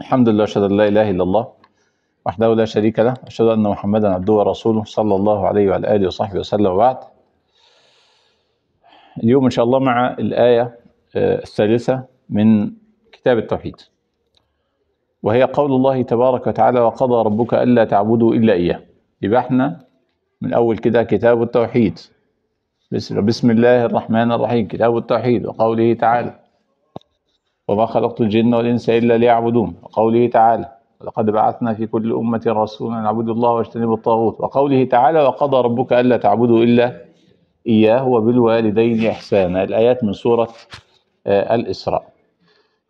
الحمد لله أشهد أن لا إله إلا الله وحده لا شريك له أشهد أن محمدا عبده ورسوله صلى الله عليه وعلى آله وصحبه وسلم وبعد اليوم إن شاء الله مع الآية آه، الثالثة من كتاب التوحيد وهي قول الله تبارك وتعالى وقضى ربك ألا تعبدوا إلا إياه يبقى احنا من أول كده كتاب التوحيد بسم الله الرحمن الرحيم كتاب التوحيد وقوله تعالى وما خلقت الجن والإنس إلا ليعبدون وقوله تعالى لقد بعثنا في كل أمة رسولا أن اعبدوا الله واجتنبوا الطاغوت وقوله تعالى وقضى ربك ألا تعبدوا إلا إياه وبالوالدين إحسانا الآيات من سورة آه، الإسراء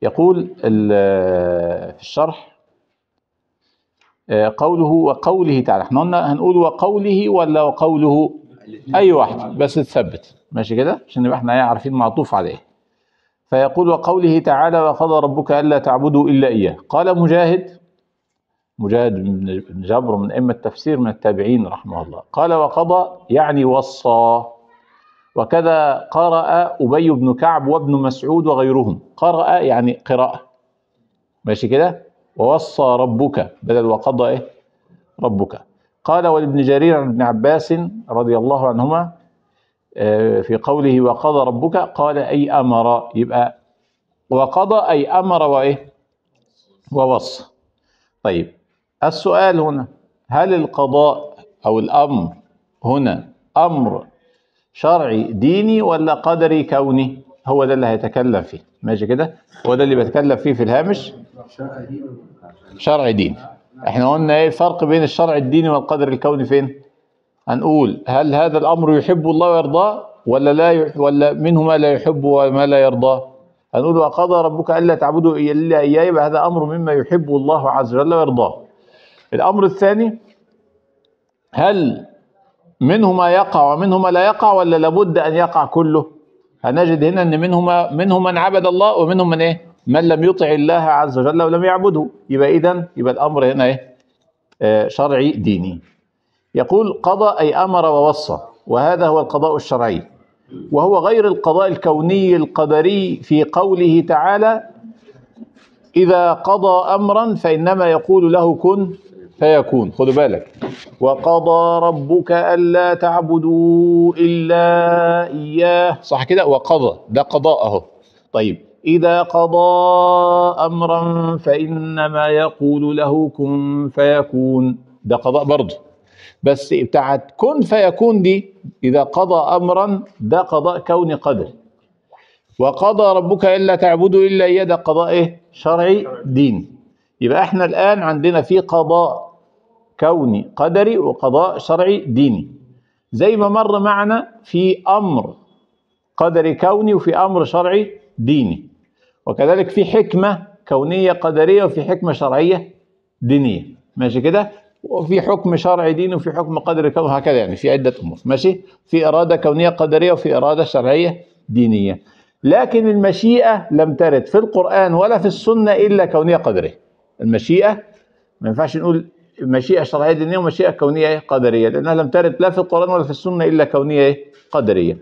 يقول آه، في الشرح آه، قوله وقوله تعالى احنا قلنا هنقول وقوله ولا وقوله أي واحد بس تثبت ماشي كده عشان يبقى احنا إيه عارفين معطوف عليه فيقول وقوله تعالى وقضى ربك ألا تعبدوا إلا إياه قال مجاهد مجاهد بن جبر من أئمة التفسير من التابعين رحمه الله قال وقضى يعني وصى وكذا قرأ أبي بن كعب وابن مسعود وغيرهم قرأ يعني قراءة ماشي كده ووصى ربك بدل وقضى إيه ربك قال ولابن جرير عن ابن عباس رضي الله عنهما آه، في قوله وقضى ربك قال أي أمر يبقى وقضى أي أمر وإيه ووصى طيب السؤال هنا هل القضاء أو الأمر هنا أمر شرعي ديني ولا قدري كوني هو ده اللي هيتكلم فيه ماشي كده هو ده اللي بتكلم فيه في الهامش شرعي ديني احنا قلنا ايه الفرق بين الشرع الديني والقدر الكوني فين هنقول هل هذا الأمر يحب الله ويرضاه ولا لا يحب ولا منه ما لا يحب وما لا يرضاه هنقول وقضى ربك ألا تعبدوا إلا إياه يبقى هذا أمر مما يحب الله عز وجل ويرضاه الأمر الثاني هل منه ما يقع ومنه ما لا يقع ولا لابد أن يقع كله هنجد هنا أن منهما منهم من عبد الله ومنهم من إيه من لم يطع الله عز وجل ولم يعبده يبقى إذا يبقى الأمر هنا إيه آه شرعي ديني يقول قضى أي أمر ووصى وهذا هو القضاء الشرعي وهو غير القضاء الكوني القدري في قوله تعالى إذا قضى أمرا فإنما يقول له كن فيكون خذ بالك وقضى ربك ألا تعبدوا إلا إياه صح كده وقضى ده قضاء أهو طيب إذا قضى أمرا فإنما يقول له كن فيكون ده قضاء برضه بس بتاعت كن فيكون دي إذا قضى أمرا ده قضاء كوني قدر وقضى ربك إلا تعبدوا إلا إياه ده قضاء إيه؟ شرعي ديني يبقى احنا الآن عندنا في قضاء كوني قدري وقضاء شرعي ديني زي ما مر معنا في أمر قدري كوني وفي أمر شرعي ديني وكذلك في حكمة كونية قدرية وفي حكمة شرعية دينية ماشي كده وفي حكم شرعي ديني وفي حكم قدري كون هكذا يعني في عدة أمور ماشي في إرادة كونية قدرية وفي إرادة شرعية دينية لكن المشيئة لم ترد في القرآن ولا في السنة إلا كونية قدرية المشيئة ما ينفعش نقول مشيئة شرعية دينية ومشيئة كونية قدرية لأنها لم ترد لا في القرآن ولا في السنة إلا كونية قدرية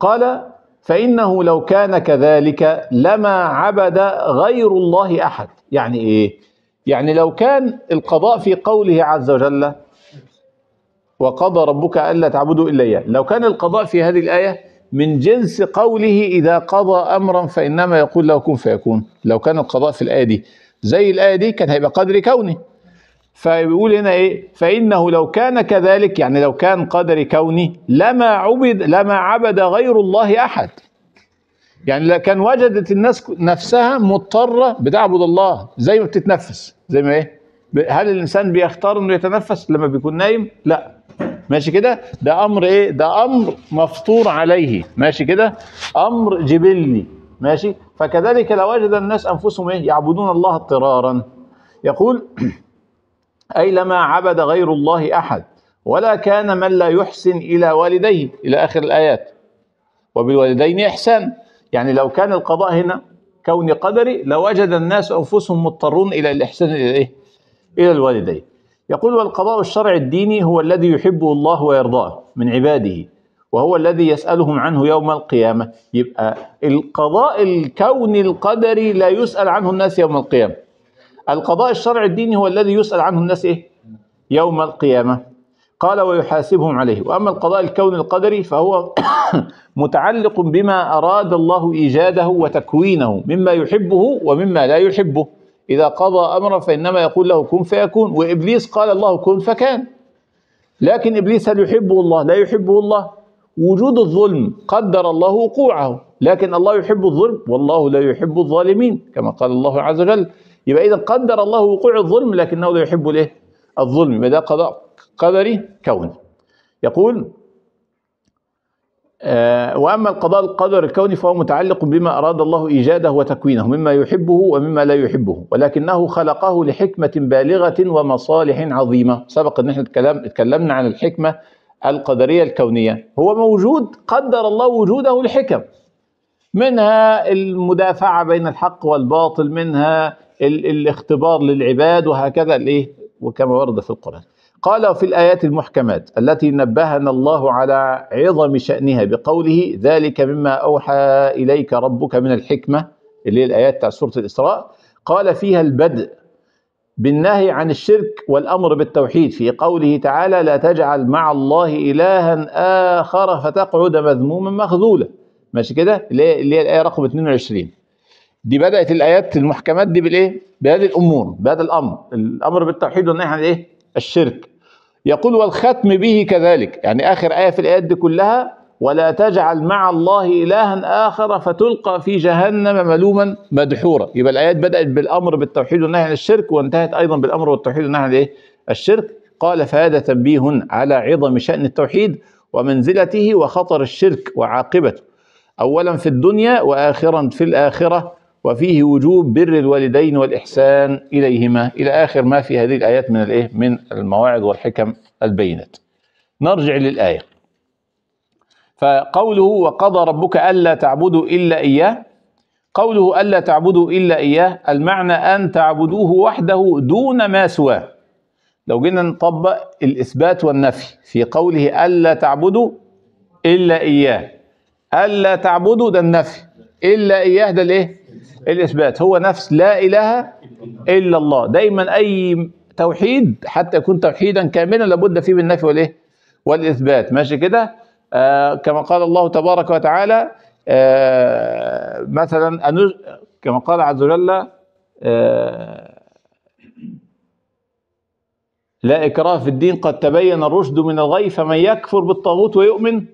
قال فإنه لو كان كذلك لما عبد غير الله أحد يعني إيه يعني لو كان القضاء في قوله عز وجل وقضى ربك ألا تعبدوا إلا إياه لو كان القضاء في هذه الآية من جنس قوله إذا قضى أمرا فإنما يقول له كن فيكون لو كان القضاء في الآية دي زي الآية دي كان هيبقى قدر كوني فبيقول هنا إيه فإنه لو كان كذلك يعني لو كان قدر كوني لما عبد لما عبد غير الله أحد يعني كان وجدت الناس نفسها مضطره بتعبد الله زي ما بتتنفس زي ما ايه هل الانسان بيختار انه يتنفس لما بيكون نايم لا ماشي كده ده امر ايه ده امر مفطور عليه ماشي كده امر جبلي ماشي فكذلك لوجد الناس انفسهم ايه يعبدون الله اضطرارا يقول اي لما عبد غير الله احد ولا كان من لا يحسن الى والديه الى اخر الايات وبالوالدين احسان يعني لو كان القضاء هنا كوني قدري لوجد الناس أنفسهم مضطرون إلى الإحسان إلى إيه؟ إلى الوالدين يقول والقضاء الشرعي الديني هو الذي يحبه الله ويرضاه من عباده وهو الذي يسألهم عنه يوم القيامة يبقى القضاء الكوني القدري لا يسأل عنه الناس يوم القيامة القضاء الشرعي الديني هو الذي يسأل عنه الناس إيه؟ يوم القيامة قال ويحاسبهم عليه وأما القضاء الكوني القدري فهو متعلق بما أراد الله إيجاده وتكوينه مما يحبه ومما لا يحبه إذا قضى أمرا فإنما يقول له كن فيكون وإبليس قال الله كن فكان لكن إبليس هل يحبه الله لا يحبه الله وجود الظلم قدر الله وقوعه لكن الله يحب الظلم والله لا يحب الظالمين كما قال الله عز وجل يبقى إذا قدر الله وقوع الظلم لكنه لا يحب الإيه الظلم يبقى قضى قضاء قدري كون يقول آه، وأما القضاء القدر الكوني فهو متعلق بما أراد الله إيجاده وتكوينه مما يحبه ومما لا يحبه ولكنه خلقه لحكمة بالغة ومصالح عظيمة سبق أن احنا اتكلمنا عن الحكمة القدرية الكونية هو موجود قدر الله وجوده لحكم منها المدافعة بين الحق والباطل منها الاختبار للعباد وهكذا الايه وكما ورد في القرآن قال في الآيات المحكمات التي نبهنا الله على عظم شأنها بقوله ذلك مما أوحى إليك ربك من الحكمة اللي هي الآيات تاع سورة الإسراء قال فيها البدء بالنهي عن الشرك والأمر بالتوحيد في قوله تعالى لا تجعل مع الله إلها آخر فتقعد مذموما مخذولا ماشي كده اللي هي الآية رقم 22 دي بدأت الآيات المحكمات دي بالإيه؟ بهذه الأمور بهذا الأمر الأمر بالتوحيد والنهي عن إيه؟ الشرك يقول والختم به كذلك يعني آخر آية في الآيات دي كلها ولا تجعل مع الله إلها آخر فتلقى في جهنم ملوما مدحورا يبقى الآيات بدأت بالأمر بالتوحيد والنهي عن الشرك وانتهت أيضا بالأمر والتوحيد والنهي عن إيه؟ الشرك قال فهذا تنبيه على عظم شأن التوحيد ومنزلته وخطر الشرك وعاقبته أولا في الدنيا وآخرا في الآخرة وفيه وجوب بر الوالدين والإحسان إليهما إلى آخر ما في هذه الآيات من الإيه من المواعظ والحكم البينات نرجع للآية فقوله وقضى ربك ألا تعبدوا إلا إياه قوله ألا تعبدوا إلا إياه المعنى أن تعبدوه وحده دون ما سواه لو جينا نطبق الإثبات والنفي في قوله ألا تعبدوا إلا إياه ألا تعبدوا ده النفي إلا إياه ده الإيه الاثبات هو نفس لا اله الا الله دايما اي توحيد حتى يكون توحيدا كاملا لابد فيه بالنفي والايه والاثبات ماشي كده آه كما قال الله تبارك وتعالى آه مثلا أنج... كما قال عز وجل آه لا إكراه في الدين قد تبين الرشد من الغي فمن يكفر بالطاغوت ويؤمن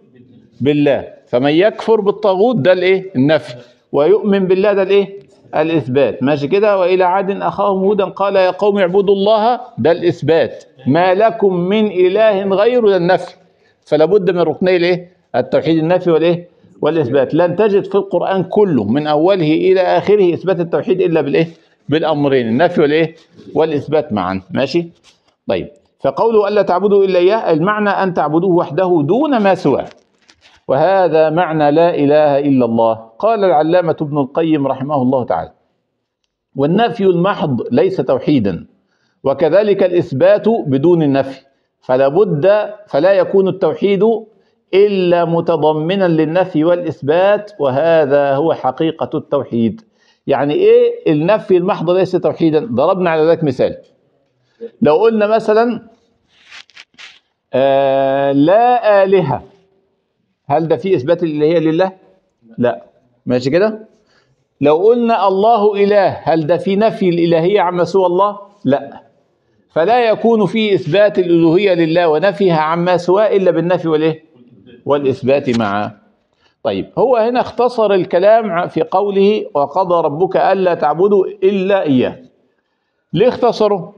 بالله فمن يكفر بالطاغوت ده الايه النفي ويؤمن بالله ده الايه الاثبات ماشي كده والى عاد اخاهم هودا قال يا قوم اعبدوا الله ده الاثبات ما لكم من اله غيره ده النفي فلا بد من ركني الايه التوحيد النفي والايه والاثبات لن تجد في القران كله من اوله الى اخره اثبات التوحيد الا بالايه بالامرين النفي والايه والاثبات معا ماشي طيب فقوله الا تعبدوا الا اياه المعنى ان تعبدوه وحده دون ما سواه وهذا معنى لا اله الا الله قال العلامة ابن القيم رحمه الله تعالى والنفي المحض ليس توحيدا وكذلك الإثبات بدون النفي فلا بد فلا يكون التوحيد إلا متضمنا للنفي والإثبات وهذا هو حقيقة التوحيد يعني إيه النفي المحض ليس توحيدا ضربنا على ذلك مثال لو قلنا مثلا آه لا آلهة هل ده فيه إثبات اللي هي لله لا ماشي كده لو قلنا الله إله هل ده في نفي الإلهية عما سوى الله لا فلا يكون في إثبات الألوهية لله ونفيها عما سوى إلا بالنفي والإيه والإثبات معه طيب هو هنا اختصر الكلام في قوله وقضى ربك ألا تعبدوا إلا إياه ليه اختصره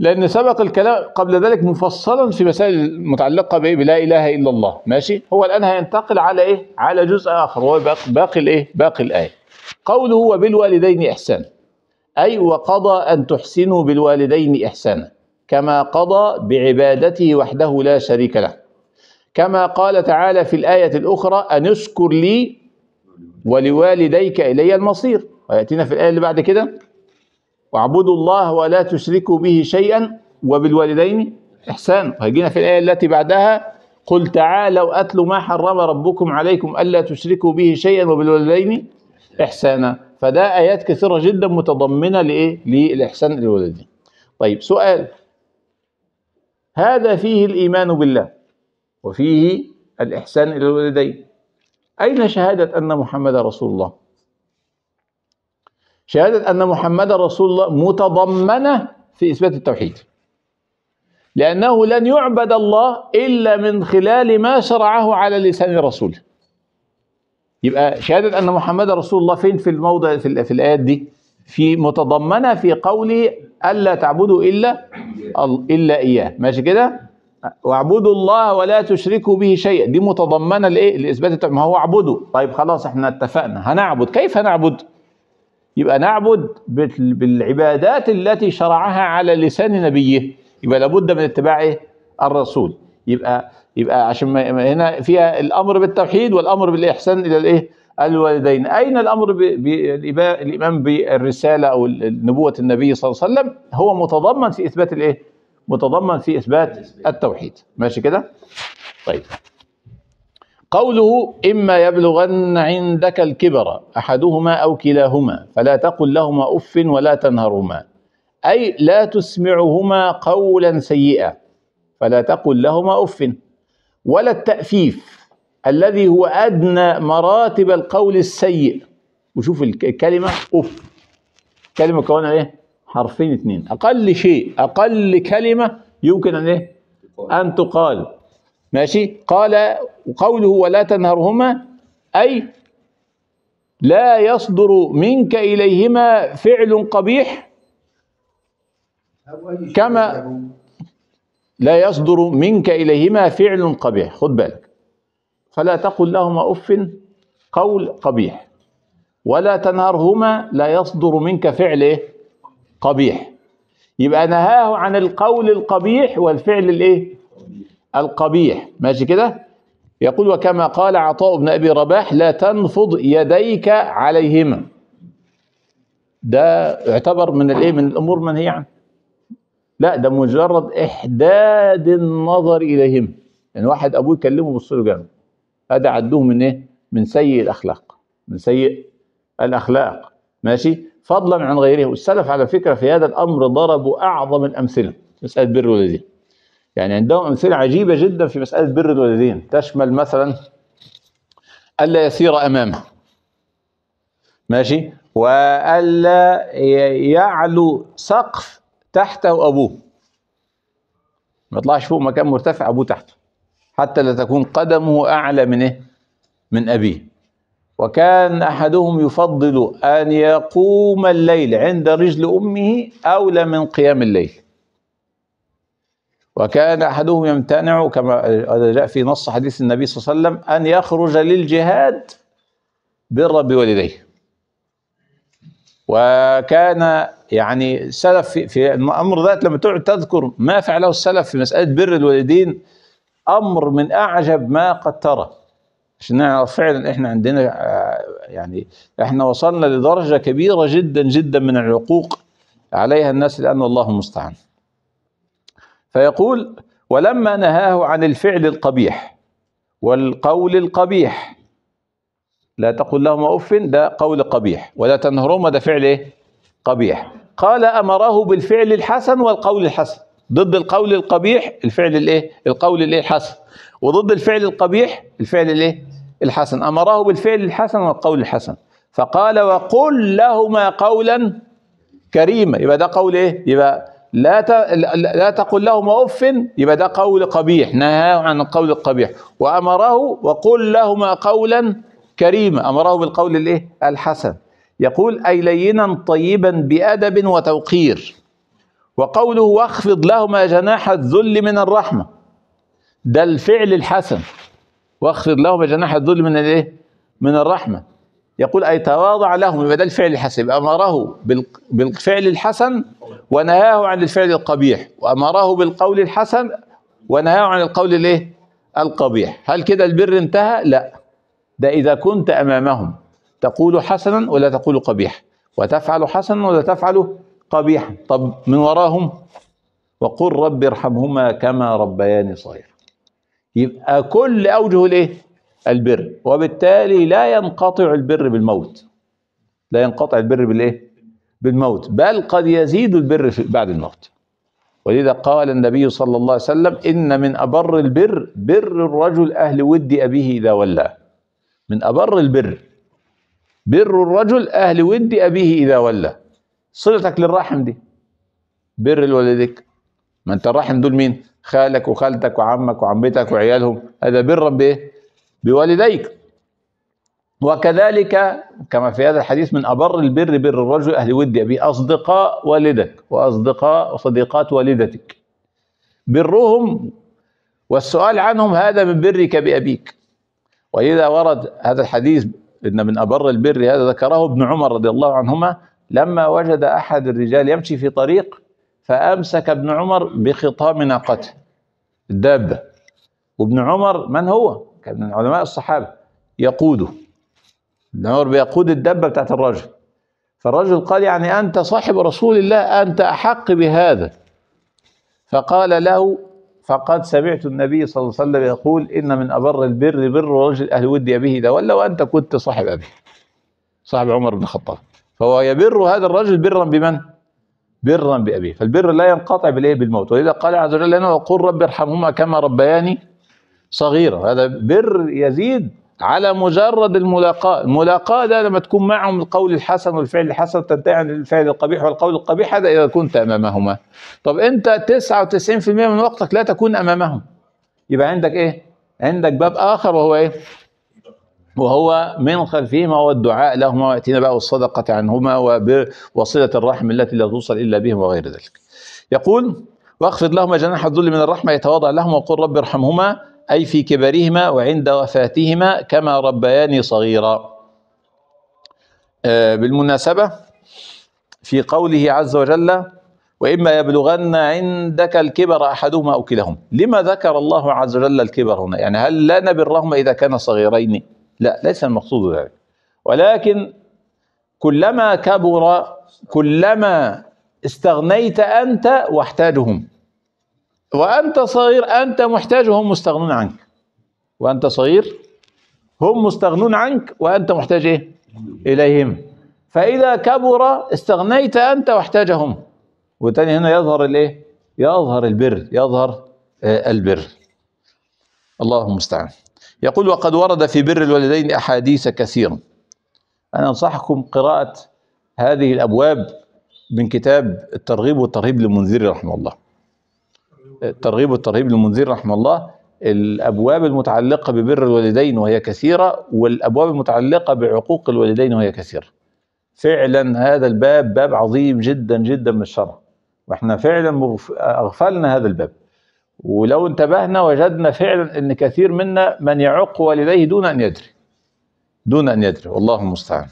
لأن سبق الكلام قبل ذلك مفصلا في مسائل المتعلقة بإيه بلا إله إلا الله ماشي هو الآن هينتقل على إيه على جزء آخر وهو باقي, باقي الإيه باقي الآية قوله وبالوالدين إحسانا أي وقضى أن تحسنوا بالوالدين إحسانا كما قضى بعبادته وحده لا شريك له كما قال تعالى في الآية الأخرى أن اشكر لي ولوالديك إلي المصير ويأتينا في الآية اللي بعد كده واعبدوا الله ولا تشركوا به شيئا وبالوالدين إحسانا هيجينا في الآية التي بعدها قل تعالوا أتلوا ما حرم ربكم عليكم ألا تشركوا به شيئا وبالوالدين إحسانا فده آيات كثيرة جدا متضمنة لإيه؟ للإحسان للوالدين طيب سؤال هذا فيه الإيمان بالله وفيه الإحسان إلى الوالدين أين شهادة أن محمد رسول الله شهادة أن محمد رسول الله متضمنة في إثبات التوحيد لأنه لن يعبد الله إلا من خلال ما شرعه على لسان رسوله يبقى شهادة أن محمد رسول الله فين في الموضع في, في الآيات دي في متضمنة في قوله ألا تعبدوا إلا إلا إياه ماشي كده واعبدوا الله ولا تشركوا به شيئا دي متضمنه لايه لاثبات ما هو اعبدوا طيب خلاص احنا اتفقنا هنعبد كيف هنعبد يبقى نعبد بالعبادات التي شرعها على لسان نبيه يبقى لابد من اتباع الرسول يبقى يبقى عشان هنا فيها الامر بالتوحيد والامر بالاحسان الى الايه؟ الوالدين، اين الامر بالايمان بالرساله او نبوه النبي صلى الله عليه وسلم؟ هو متضمن في اثبات الايه؟ متضمن في اثبات التوحيد، ماشي كده؟ طيب قوله إما يبلغن عندك الكبر أحدهما أو كلاهما فلا تقل لهما أف ولا تنهرهما أي لا تسمعهما قولا سيئا فلا تقل لهما أف ولا التأفيف الذي هو أدنى مراتب القول السيء وشوف الكلمة أف كلمة مكونة إيه؟ حرفين اثنين أقل شيء أقل كلمة يمكن أن إيه؟ أن تقال ماشي قال وقوله ولا تنهرهما أي لا يصدر منك إليهما فعل قبيح كما لا يصدر منك إليهما فعل قبيح خد بالك فلا تقل لهما أف قول قبيح ولا تنهرهما لا يصدر منك فعل قبيح يبقى نهاه عن القول القبيح والفعل الايه القبيح ماشي كده يقول وكما قال عطاء بن أبي رباح لا تنفض يديك عليهما ده يعتبر من الايه من الامور منهي عنه لا ده مجرد احداد النظر اليهم يعني واحد ابوه يكلمه بص له جنب هذا عدوه من ايه من سيء الاخلاق من سيء الاخلاق ماشي فضلا عن غيره والسلف على فكره في هذا الامر ضربوا اعظم الامثله مساله بر الوالدين يعني عندهم أمثلة عجيبة جدا في مسألة بر الوالدين تشمل مثلا ألا يسير أمامه ماشي وألا يعلو سقف تحته أبوه ما يطلعش فوق مكان مرتفع أبوه تحته حتى لا تكون قدمه أعلى من إيه؟ من أبيه وكان أحدهم يفضل أن يقوم الليل عند رجل أمه أولى من قيام الليل وكان أحدهم يمتنع كما جاء في نص حديث النبي صلى الله عليه وسلم أن يخرج للجهاد بر بوالديه وكان يعني سلف في, في الأمر ذات لما تقعد تذكر ما فعله السلف في مسألة بر الوالدين أمر من أعجب ما قد ترى عشان نعرف فعلا احنا عندنا آه، يعني احنا وصلنا لدرجه كبيره جدا جدا من العقوق عليها الناس لان الله المستعان فيقول ولما نهاه عن الفعل القبيح والقول القبيح لا تقل لهما اف ده قول قبيح ولا تنهرهما ده فعل ايه قبيح قال امره بالفعل الحسن والقول الحسن ضد القول القبيح الفعل الايه القول الايه الحسن وضد الفعل القبيح الفعل الايه الحسن امره بالفعل الحسن والقول الحسن فقال وقل لهما قولا كريما يبقى ده قول ايه يبقى لا لا تقل لهما اف يبقى ده قول قبيح نهاه عن القول القبيح وامره وقل لهما قولا كريما امره بالقول الايه الحسن يقول اي لينا طيبا بادب وتوقير وقوله واخفض لهما جناح الذل من الرحمه ده الفعل الحسن واخفض لهما جناح الذل من الايه من الرحمه يقول أي تواضع له بدل الفعل الحسن أمره بالفعل الحسن ونهاه عن الفعل القبيح وأمره بالقول الحسن ونهاه عن القول الايه القبيح هل كده البر انتهى لا ده إذا كنت أمامهم تقول حسنا ولا تقول قبيح وتفعل حسنا ولا تفعل قبيحا طب من وراهم وقل رب ارحمهما كما ربياني صغيرا يبقى كل أوجه الايه البر وبالتالي لا ينقطع البر بالموت لا ينقطع البر بالايه بالموت بل قد يزيد البر بعد الموت ولذا قال النبي صلى الله عليه وسلم ان من ابر البر بر الرجل اهل ود ابيه اذا ولى من ابر البر بر الرجل اهل ود ابيه اذا ولى صلتك للرحم دي بر الوالدك ما انت الرحم دول مين خالك وخالتك وعمك وعمتك وعيالهم هذا بر بايه بوالديك وكذلك كما في هذا الحديث من أبر البر بر الرجل أهل ود أبيه أصدقاء والدك وأصدقاء وصديقات والدتك برهم والسؤال عنهم هذا من برك بأبيك وإذا ورد هذا الحديث إن من أبر البر هذا ذكره ابن عمر رضي الله عنهما لما وجد أحد الرجال يمشي في طريق فأمسك ابن عمر بخطام ناقته الدابة وابن عمر من هو؟ كان من علماء الصحابه يقوده النور بيقود الدبه بتاعت الرجل فالرجل قال يعني انت صاحب رسول الله انت احق بهذا فقال له فقد سمعت النبي صلى الله عليه وسلم يقول ان من ابر البر بر رجل اهل ودي به ده ولو انت كنت صاحب ابي صاحب عمر بن الخطاب فهو يبر هذا الرجل برا بمن؟ برا بابيه فالبر لا ينقطع بالايه؟ بالموت ولذا قال عز وجل لنا وقل رب ارحمهما كما ربياني صغيرة هذا بر يزيد على مجرد الملاقاة الملاقاة ده لما تكون معهم القول الحسن والفعل الحسن تنتهي عن الفعل القبيح والقول القبيح هذا إذا كنت أمامهما طب أنت 99% من وقتك لا تكون أمامهم يبقى عندك إيه عندك باب آخر وهو إيه وهو من خلفهما والدعاء لهما ويأتينا بقى والصدقة عنهما وصلة الرحم التي لا توصل إلا بهم وغير ذلك يقول واخفض لهما جناح الذل من الرحمة يتواضع لهما وقل رب ارحمهما أي في كبرهما وعند وفاتهما كما ربياني صغيرا آه، بالمناسبة في قوله عز وجل وإما يبلغن عندك الكبر أحدهما أو كلاهما لما ذكر الله عز وجل الكبر هنا يعني هل لا نبرهما إذا كان صغيرين لا ليس المقصود ذلك ولكن كلما كبر كلما استغنيت أنت واحتاجهم وأنت صغير أنت محتاج وهم مستغنون عنك وأنت صغير هم مستغنون عنك وأنت محتاج إيه؟ إليهم فإذا كبر استغنيت أنت واحتاجهم وتاني هنا يظهر الإيه؟ يظهر البر يظهر آه، البر الله المستعان يقول وقد ورد في بر الوالدين أحاديث كثيرة أنا أنصحكم قراءة هذه الأبواب من كتاب الترغيب والترهيب للمنذري رحمه الله الترغيب والترهيب للمنذر رحمه الله الابواب المتعلقه ببر الوالدين وهي كثيره والابواب المتعلقه بعقوق الوالدين وهي كثيره. فعلا هذا الباب باب عظيم جدا جدا من الشرع واحنا فعلا اغفلنا هذا الباب. ولو انتبهنا وجدنا فعلا ان كثير منا من يعق والديه دون ان يدري. دون ان يدري والله المستعان.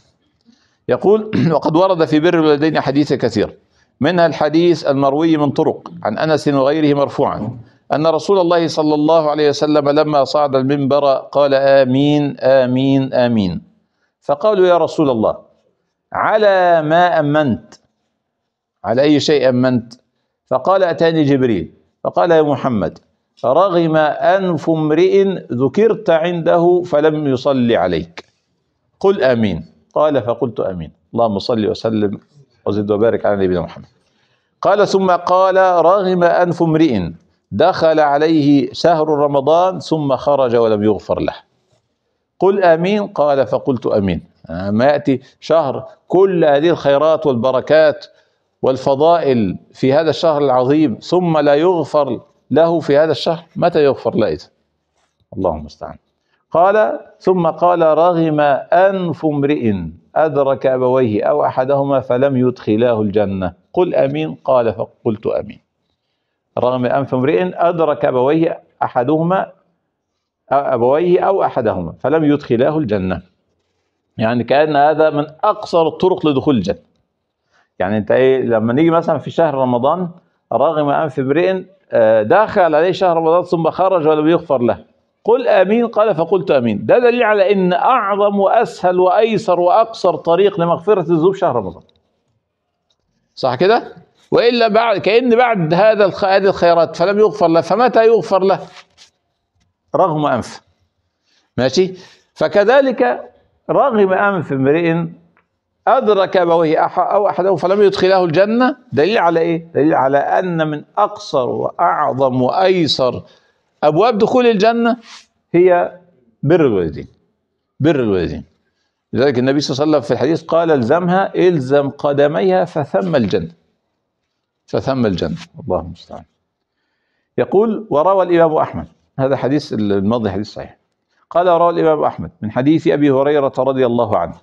يقول وقد ورد في بر الوالدين حديث كثير منها الحديث المروي من طرق عن انس وغيره مرفوعا ان رسول الله صلى الله عليه وسلم لما صعد المنبر قال امين امين امين فقالوا يا رسول الله على ما امنت على اي شيء امنت فقال اتاني جبريل فقال يا محمد رغم انف امرئ ذكرت عنده فلم يصلي عليك قل امين قال فقلت امين اللهم صل وسلم وزد وبارك على نبينا محمد قال ثم قال رغم أنف امرئ دخل عليه شهر رمضان ثم خرج ولم يغفر له قل امين قال فقلت امين آه، ما ياتي شهر كل هذه الخيرات والبركات والفضائل في هذا الشهر العظيم ثم لا يغفر له في هذا الشهر متى يغفر له اللهم المستعان قال ثم قال رغم أنف امرئ أدرك أبويه أو أحدهما فلم يدخلاه الجنة قل أمين قال فقلت أمين رغم أنف امرئ أدرك أبويه أحدهما أبويه أو أحدهما فلم يدخلاه الجنة يعني كأن هذا من أقصر الطرق لدخول الجنة يعني أنت إيه لما نيجي مثلا في شهر رمضان رغم أنف امرئ آه، دخل عليه شهر رمضان ثم خرج ولم يغفر له قل امين قال فقلت امين ده دليل على ان اعظم واسهل وايسر واقصر طريق لمغفره الذنوب شهر رمضان صح كده والا بعد كان بعد هذا هذه الخيرات فلم يغفر له فمتى يغفر له رغم انفه ماشي فكذلك رغم انف امرئ أدرك أبويه أو أحده فلم يدخله الجنة دليل على إيه؟ دليل على أن من أقصر وأعظم وأيسر أبواب دخول الجنة هي بر الوالدين بر الوالدين لذلك النبي صلى الله عليه وسلم في الحديث قال الزمها الزم قدميها فثم الجنه فثم الجنه الله المستعان يقول وروى الامام احمد هذا حديث الماضي حديث صحيح قال روى الامام احمد من حديث ابي هريره رضي الله عنه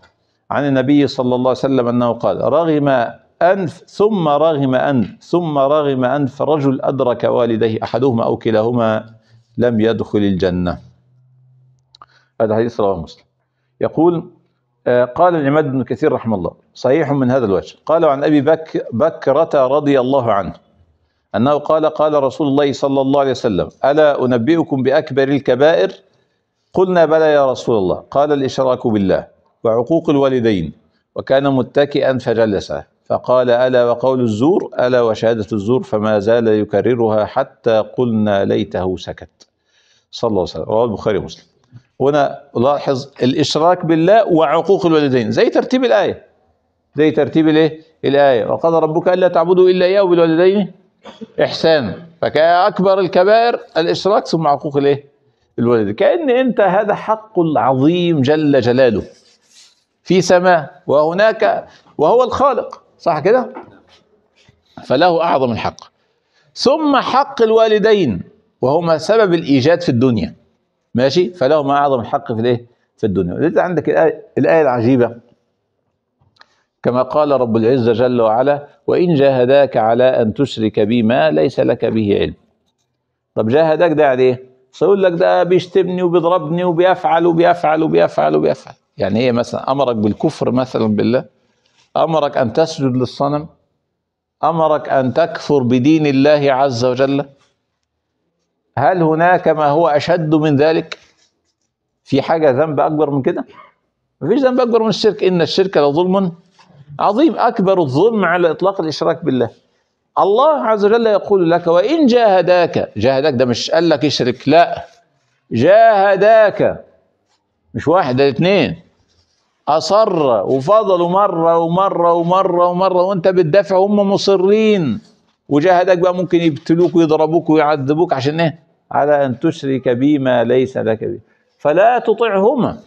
عن النبي صلى الله عليه وسلم انه قال رغم انف ثم رغم انف ثم رغم انف رجل ادرك والديه احدهما او كلاهما لم يدخل الجنة هذا حديث رواه مسلم يقول آه، قال العماد بن كثير رحمه الله صحيح من هذا الوجه قال عن أبي بك بكرة رضي الله عنه أنه قال قال رسول الله صلى الله عليه وسلم ألا أنبئكم بأكبر الكبائر قلنا بلى يا رسول الله قال الإشراك بالله وعقوق الوالدين وكان متكئا فجلس فقال ألا وقول الزور ألا وشهادة الزور فما زال يكررها حتى قلنا ليته سكت صلى الله عليه وسلم رواه البخاري ومسلم هنا لاحظ الاشراك بالله وعقوق الوالدين زي ترتيب الايه زي ترتيب الايه الايه وقال ربك الا تعبدوا الا اياه وبالوالدين احسانا فكاكبر الكبائر الاشراك ثم عقوق الايه الوالدين كان انت هذا حق العظيم جل جلاله في سماء وهناك وهو الخالق صح كده فله اعظم الحق ثم حق الوالدين وهما سبب الايجاد في الدنيا ماشي فلهما اعظم الحق في الايه في الدنيا عندك الايه, الآية العجيبه كما قال رب العزه جل وعلا وان جاهداك على ان تشرك بي ما ليس لك به علم طب جاهداك ده يعني ايه سيقول لك ده بيشتمني وبيضربني وبيفعل وبيفعل وبيفعل وبيفعل يعني ايه مثلا امرك بالكفر مثلا بالله امرك ان تسجد للصنم امرك ان تكفر بدين الله عز وجل هل هناك ما هو أشد من ذلك في حاجة ذنب أكبر من كده مفيش ذنب أكبر من الشرك إن الشرك لظلم عظيم أكبر الظلم على إطلاق الإشراك بالله الله عز وجل يقول لك وإن جاهداك جاهداك ده مش قال لك اشرك لا جاهداك مش واحد ده اتنين أصر وفضلوا مرة ومرة ومرة ومرة وأنت بتدافع هم مصرين وجاهدك بقى ممكن يبتلوك ويضربوك ويعذبوك عشان إيه؟ على أن تشرك بي ما ليس لك به فلا تطعهما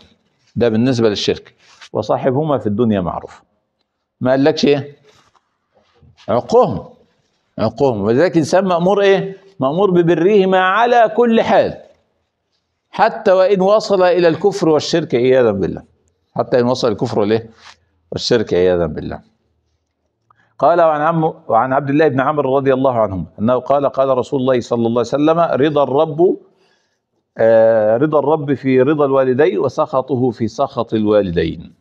ده بالنسبة للشرك وصاحبهما في الدنيا معروف ما قال لك ايه عقهم عقهم ولذلك الانسان مامور ايه مامور ببرهما على كل حال حتى وان وصل الى الكفر والشرك عياذا بالله حتى ان وصل الكفر والشرك عياذا بالله قال وعن عم وعن عبد الله بن عمرو رضي الله عنهما انه قال قال رسول الله صلى الله عليه وسلم رضا الرب آه، رضا الرب في رضا الوالدين وسخطه في سخط الوالدين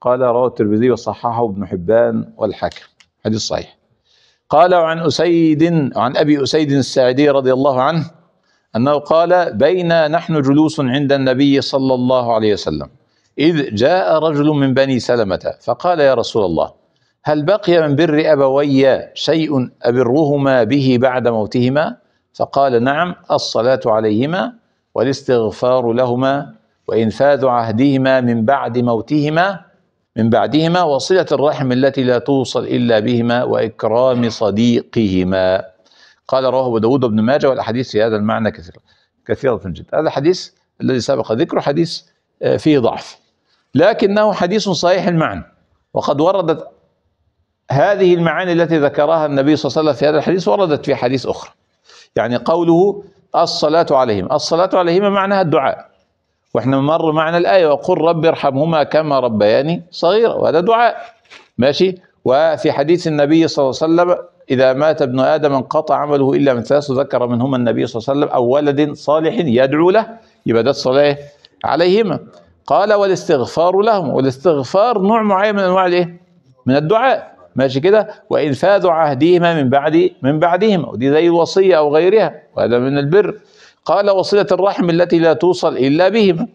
قال رواه الترمذي وصححه ابن حبان والحاكم حديث صحيح قال وعن أسيد عن أبي أسيد الساعدي رضي الله عنه أنه قال بين نحن جلوس عند النبي صلى الله عليه وسلم إذ جاء رجل من بني سلمة فقال يا رسول الله هل بقي من بر أبوي شيء أبرهما به بعد موتهما فقال نعم الصلاة عليهما والاستغفار لهما وإنفاذ عهدهما من بعد موتهما من بعدهما وصلة الرحم التي لا توصل إلا بهما وإكرام صديقهما قال رواه أبو داود بن ماجه والأحاديث في هذا المعنى كثيرة كثيرة جدا هذا الحديث الذي سبق ذكره حديث آه، فيه ضعف لكنه حديث صحيح المعنى وقد وردت هذه المعاني التي ذكرها النبي صلى الله عليه وسلم في هذا الحديث وردت في حديث اخر يعني قوله الصلاه عليهم الصلاه عليهم معناها الدعاء واحنا مر معنا الايه وقل رب ارحمهما كما ربياني صغيرا وهذا دعاء ماشي وفي حديث النبي صلى الله عليه وسلم إذا مات ابن آدم انقطع عمله إلا من ثلاث ذكر منهما النبي صلى الله عليه وسلم أو ولد صالح يدعو له يبقى الصلاة عليهما قال والاستغفار لهم والاستغفار نوع معين من أنواع الإيه؟ من الدعاء ماشي كده وانفاذ عهدهما من بعد من بعدهما ودي زي الوصيه او غيرها وهذا من البر قال وصله الرحم التي لا توصل الا بهما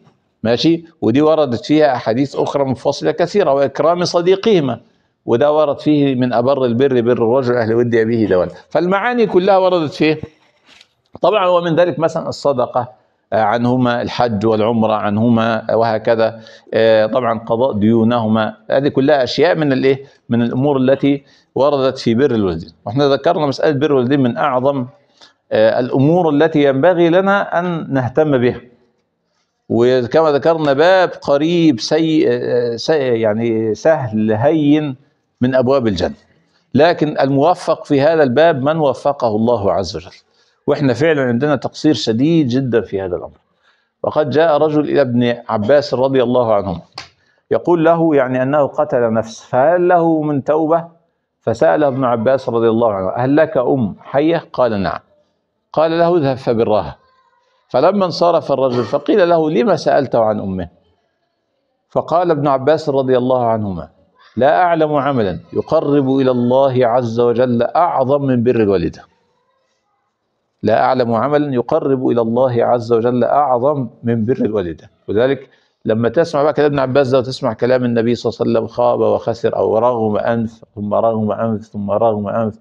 ماشي ودي وردت فيها احاديث اخرى منفصله كثيره واكرام صديقهما وده ورد فيه من ابر البر بر الرجل اهل ود ابيه دول فالمعاني كلها وردت فيه طبعا ومن ذلك مثلا الصدقه آه، عنهما الحج والعمرة عنهما آه، وهكذا آه، طبعا قضاء ديونهما هذه كلها أشياء من الإيه من الأمور التي وردت في بر الوالدين وإحنا ذكرنا مسألة بر الوالدين من أعظم الأمور التي ينبغي لنا أن نهتم بها وكما ذكرنا باب قريب سيء سي يعني سهل هين من أبواب الجنة لكن الموفق في هذا الباب من وفقه الله عز وجل واحنا فعلا عندنا تقصير شديد جدا في هذا الامر وقد جاء رجل الى ابن عباس رضي الله عنهما يقول له يعني انه قتل نفسه فهل له من توبه فسال ابن عباس رضي الله عنه هل لك ام حيه قال نعم قال له اذهب فبرها فلما انصرف الرجل فقيل له لما سالته عن امه فقال ابن عباس رضي الله عنهما لا اعلم عملا يقرب الى الله عز وجل اعظم من بر الوالده لا أعلم عملا يقرب إلى الله عز وجل أعظم من بر الوالدة ولذلك لما تسمع بقى كلام ابن عباس ده وتسمع كلام النبي صلى الله عليه وسلم خاب وخسر أو رغم أنف ثم رغم أنف ثم رغم أنف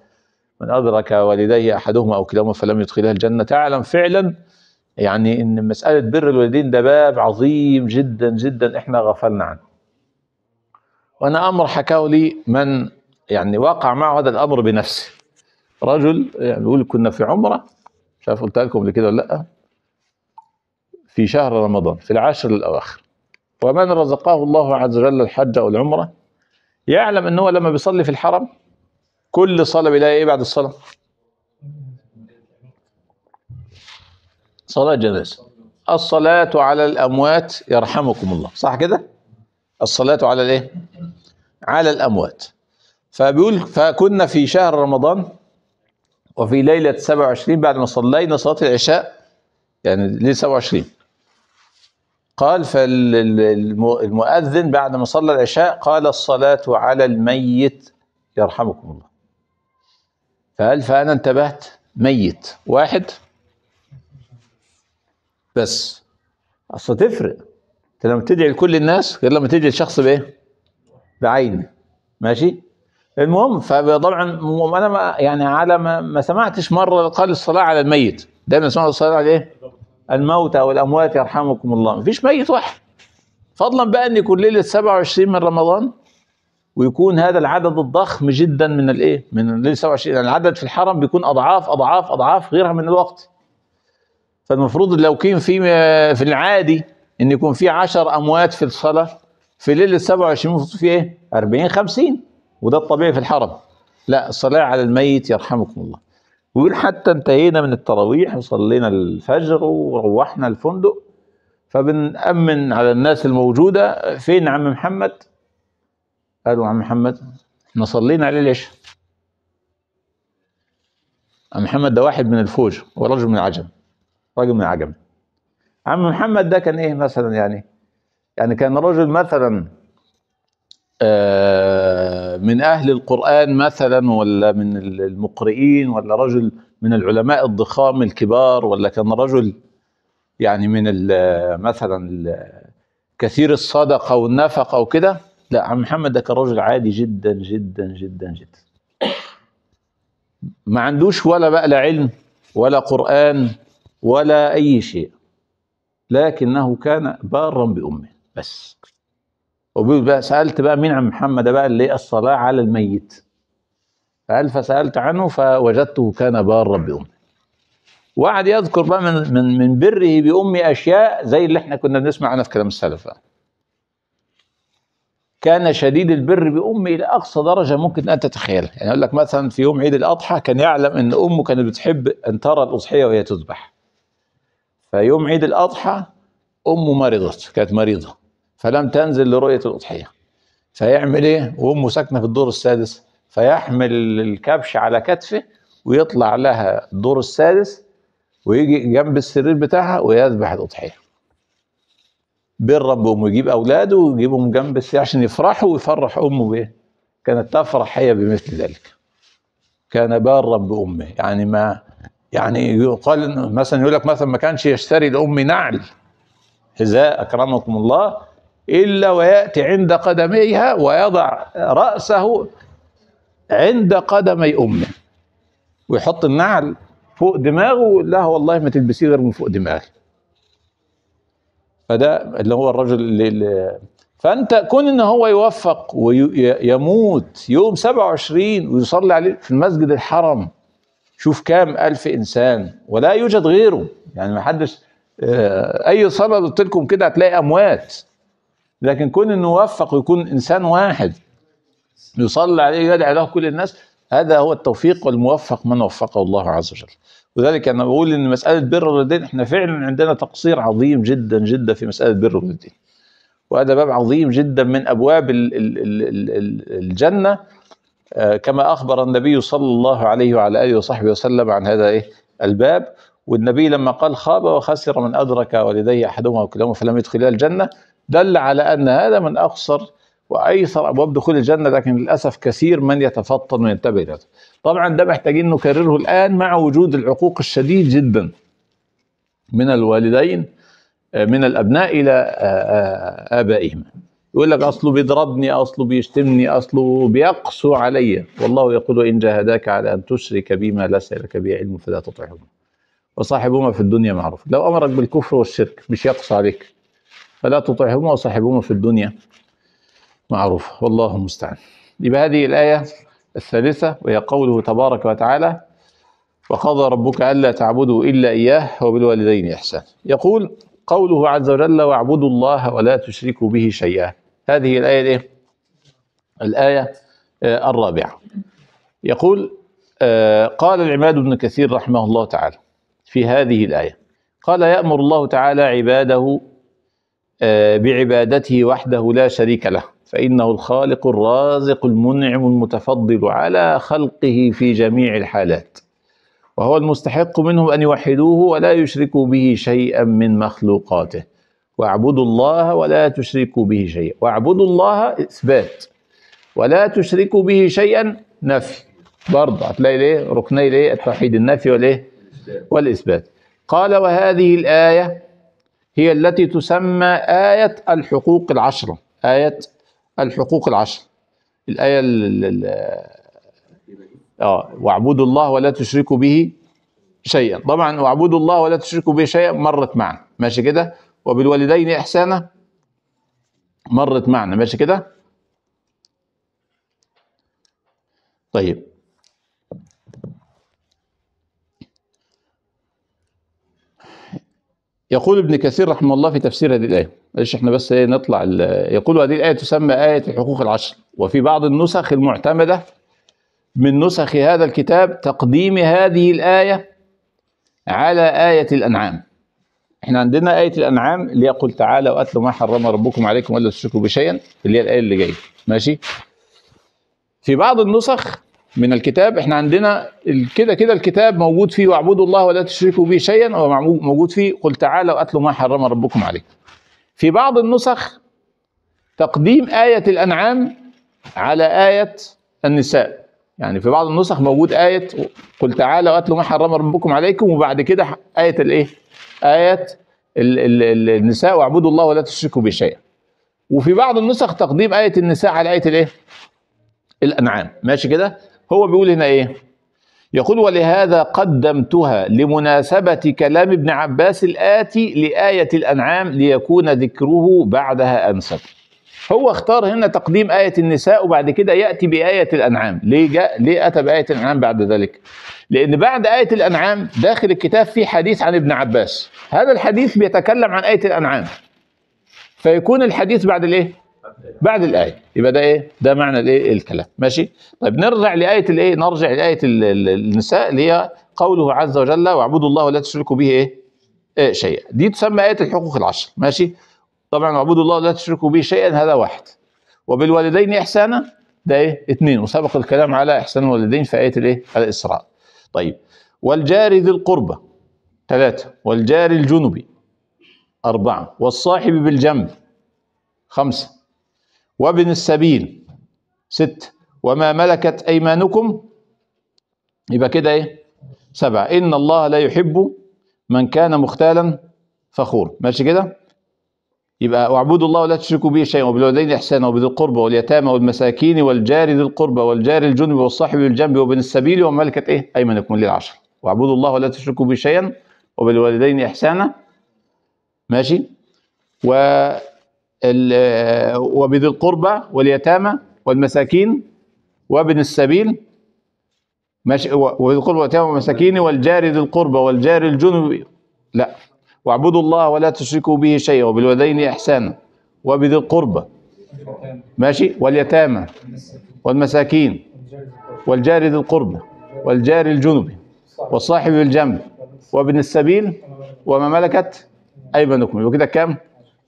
من أدرك والديه أحدهما أو كلاهما فلم يدخلها الجنة تعلم فعلا يعني إن مسألة بر الوالدين ده باب عظيم جدا جدا إحنا غفلنا عنه وأنا أمر حكاه لي من يعني وقع معه هذا الأمر بنفسه رجل يعني بيقول كنا في عمره مش عارف قلتها لكم قبل كده ولا لا في شهر رمضان في العشر الاواخر ومن رزقه الله عز وجل الحج او العمره يعلم ان هو لما بيصلي في الحرم كل صلاه بيلاقي ايه بعد الصلاه صلاه جنازه الصلاه على الاموات يرحمكم الله صح كده الصلاه على الايه على الاموات فبيقول فكنا في شهر رمضان وفي ليلة 27 بعد ما صلينا صلاة العشاء يعني ليلة 27 قال فالمؤذن بعد ما صلى العشاء قال الصلاة على الميت يرحمكم الله فقال فأنا انتبهت ميت واحد بس أصل تفرق أنت لما تدعي لكل الناس غير لما تدعي لشخص بإيه؟ بعينه ماشي المهم فطبعا انا ما يعني على ما, ما سمعتش مره قال الصلاه على الميت دايما سمعت الصلاه على ايه؟ الموتى والاموات يرحمكم الله ما فيش ميت واحد فضلا بقى ان يكون ليله 27 من رمضان ويكون هذا العدد الضخم جدا من الايه؟ من الليله 27 يعني العدد في الحرم بيكون اضعاف اضعاف اضعاف غيرها من الوقت. فالمفروض لو كان في في العادي ان يكون في 10 اموات في الصلاه في ليله 27 المفروض في ايه؟ 40 50 وده الطبيعي في الحرم لا الصلاة على الميت يرحمكم الله ويقول حتى انتهينا من التراويح وصلينا الفجر وروحنا الفندق فبنأمن على الناس الموجودة فين عم محمد قالوا عم محمد احنا صلينا عليه العشاء عم محمد ده واحد من الفوج ورجل من العجم رجل من العجم عم محمد ده كان ايه مثلا يعني يعني كان رجل مثلا آه، من أهل القرآن مثلا ولا من المقرئين ولا رجل من العلماء الضخام الكبار ولا كان رجل يعني من مثلا كثير الصدقة والنفقة وكده لا عم محمد ده كان رجل عادي جدا جدا جدا جدا ما عندوش ولا بقى لا علم ولا قرآن ولا أي شيء لكنه كان بارا بأمه بس وبيقول بقى سالت بقى مين عم محمد بقى اللي الصلاه على الميت قال فسالت عنه فوجدته كان بارا بامه وقعد يذكر بقى من من من بره بامي اشياء زي اللي احنا كنا بنسمع عنها في كلام السلف كان شديد البر بامي الى اقصى درجه ممكن ان تتخيلها يعني اقول لك مثلا في يوم عيد الاضحى كان يعلم ان امه كانت بتحب ان ترى الاضحيه وهي تذبح فيوم عيد الاضحى امه مرضت كانت مريضه فلم تنزل لرؤية الأضحية فيعمل إيه وأمه ساكنة في الدور السادس فيحمل الكبش على كتفه ويطلع لها الدور السادس ويجي جنب السرير بتاعها ويذبح الأضحية بير ربهم ويجيب أولاده ويجيبهم جنب السرير عشان يفرحوا ويفرح أمه بإيه كانت تفرح هي بمثل ذلك كان بارا بأمه يعني ما يعني يقال مثلا يقول لك مثلا ما كانش يشتري لأمي نعل إذا أكرمكم الله إلا ويأتي عند قدميها ويضع رأسه عند قدمي أمه ويحط النعل فوق دماغه ويقول لها والله ما تلبسيه غير من فوق دماغي فده اللي هو الرجل اللي فانت كون ان هو يوفق ويموت يوم 27 ويصلي عليه في المسجد الحرم شوف كام الف انسان ولا يوجد غيره يعني ما حدش آه، اي صلاه قلت لكم كده هتلاقي اموات لكن كون انه وفق ويكون انسان واحد يصلي عليه ويدعي له كل الناس هذا هو التوفيق والموفق من وفقه الله عز وجل وذلك انا بقول ان مساله بر الوالدين احنا فعلا عندنا تقصير عظيم جدا جدا في مساله بر الوالدين وهذا باب عظيم جدا من ابواب الجنه آه، كما اخبر النبي صلى الله عليه وعلى اله وصحبه وسلم عن هذا ايه الباب والنبي لما قال خاب وخسر من ادرك والديه احدهما وكلاهما فلم يدخلا الجنه دل على أن هذا من أقصر وايسر ابواب دخول الجنه لكن للاسف كثير من يتفطن وينتبه لهذا. طبعا ده محتاجين نكرره الان مع وجود العقوق الشديد جدا من الوالدين من الابناء الى آه، آه، ابائهم يقول لك اصله بيضربني اصله بيشتمني اصله بيقسو علي والله يقول ان جاهداك على ان تشرك بما ليس لك به علم فلا تطعهما وصاحبهما في الدنيا معروف لو امرك بالكفر والشرك مش يقسو عليك فلا تطعهما وصاحبهما في الدنيا معروف والله المستعان يبقى هذه الآية الثالثة وهي قوله تبارك وتعالى وقضى ربك ألا تعبدوا إلا إياه وبالوالدين إحسان يقول قوله عز وجل واعبدوا الله ولا تشركوا به شيئا هذه الآية إيه؟ الآية آه، الرابعة يقول آه، قال العماد بن كثير رحمه الله تعالى في هذه الآية قال يأمر الله تعالى عباده آه، بعبادته وحده لا شريك له فانه الخالق الرازق المنعم المتفضل على خلقه في جميع الحالات وهو المستحق منهم ان يوحدوه ولا يشركوا به شيئا من مخلوقاته واعبدوا الله ولا تشركوا به شيئا واعبدوا الله اثبات ولا تشركوا به شيئا نفي برضه هتلاقي ليه ركني ليه التوحيد النفي والايه والاثبات قال وهذه الايه هي التي تسمى آية الحقوق العشرة آية الحقوق العشرة الآية اه واعبدوا الله ولا تشركوا به شيئا طبعا واعبدوا الله ولا تشركوا به شيئا مرت معنا ماشي كده وبالوالدين إحسانا مرت معنا ماشي كده طيب يقول ابن كثير رحمه الله في تفسير هذه الآية معلش احنا بس ايه نطلع يقول هذه الآية تسمى آية الحقوق العشر وفي بعض النسخ المعتمدة من نسخ هذا الكتاب تقديم هذه الآية على آية الأنعام احنا عندنا آية الأنعام اللي يقول تعالى وأتل ما حرم ربكم عليكم ألا تشركوا بشيئا اللي هي الآية اللي جاية ماشي في بعض النسخ من الكتاب احنا عندنا كده كده الكتاب موجود فيه واعبدوا الله ولا تشركوا به شيئا هو موجود فيه قل تعالوا اتلوا ما حرم ربكم عليكم في بعض النسخ تقديم آية الأنعام على آية النساء يعني في بعض النسخ موجود آية قل تعالى واتلوا ما حرم ربكم عليكم وبعد كده آية الإيه؟ آية الـ الـ الـ النساء واعبدوا الله ولا تشركوا به شيئا. وفي بعض النسخ تقديم آية النساء على آية الإيه؟ الأنعام، ماشي كده؟ هو بيقول هنا ايه يقول ولهذا قدمتها لمناسبة كلام ابن عباس الآتي لآية الأنعام ليكون ذكره بعدها أنسب هو اختار هنا تقديم آية النساء وبعد كده يأتي بآية الأنعام ليه, جاء ليه أتى بآية الأنعام بعد ذلك لأن بعد آية الأنعام داخل الكتاب في حديث عن ابن عباس هذا الحديث بيتكلم عن آية الأنعام فيكون الحديث بعد الإيه بعد الايه يبقى ده ايه ده معنى الايه الكلام ماشي طيب نرجع لايه الايه نرجع لايه النساء اللي هي قوله عز وجل واعبدوا الله ولا تشركوا به ايه, إيه شيئا دي تسمى ايه الحقوق العشر ماشي طبعا واعبدوا الله ولا تشركوا به شيئا هذا واحد وبالوالدين احسانا ده ايه اثنين وسبق الكلام على احسان الوالدين في ايه الايه الاسراء طيب والجار ذي القربى ثلاثه والجار الجنبي اربعه والصاحب بالجنب خمسه وابن السبيل ست وما ملكت أيمانكم يبقى كده إيه سبعة إن الله لا يحب من كان مختالا فخور ماشي كده يبقى واعبدوا الله ولا تشركوا به شيئا وبالوالدين احسانا وبذي القربى واليتامى والمساكين والجار ذي القربى والجار الجنب والصاحب بالجنب وابن السبيل وملكت ايه ايمانكم الليل عشر واعبدوا الله ولا تشركوا به شيئا وبالوالدين احسانا ماشي و وبذي القربى واليتامى والمساكين وابن السبيل ماشي القربى واليتامى والمساكين والجار ذي القربى والجار الجنب لا واعبدوا الله ولا تشركوا به شيئا وبالوالدين احسانا وبذي القربى ماشي واليتامى والمساكين والجار ذي القربى والجار الجنب والصاحب بالجنب وابن السبيل وما ملكت ايمانكم وكده كده كام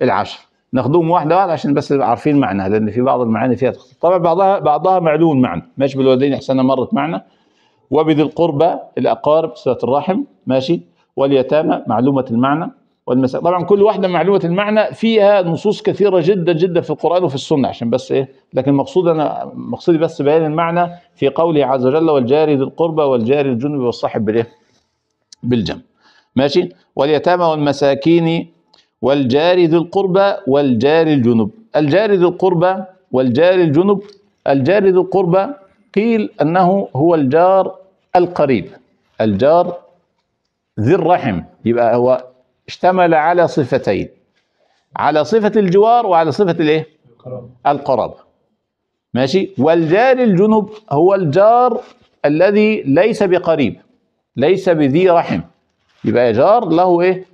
العشر ناخذهم واحده واحده عشان بس عارفين معنى لان في بعض المعاني فيها تخطيط. طبعا بعضها بعضها معلوم معنى ماشي بالوالدين احسانا مرت معنا وبذي القربى الاقارب صله الرحم ماشي واليتامى معلومه المعنى والمساكين طبعا كل واحده معلومه المعنى فيها نصوص كثيره جدا جدا في القران وفي السنه عشان بس ايه لكن المقصود انا مقصودي بس بيان المعنى في قوله عز وجل والجاري ذي القربى والجاري الجنب والصاحب بالايه بالجنب ماشي واليتامى والمساكين والجار ذي القربى والجار الجنب الجار ذي القربى والجار الجنب الجار ذي القربى قيل أنه هو الجار القريب الجار ذي الرحم يبقى هو اشتمل على صفتين على صفة الجوار وعلى صفة الايه القرابة ماشي والجار الجنب هو الجار الذي ليس بقريب ليس بذي رحم يبقى جار له ايه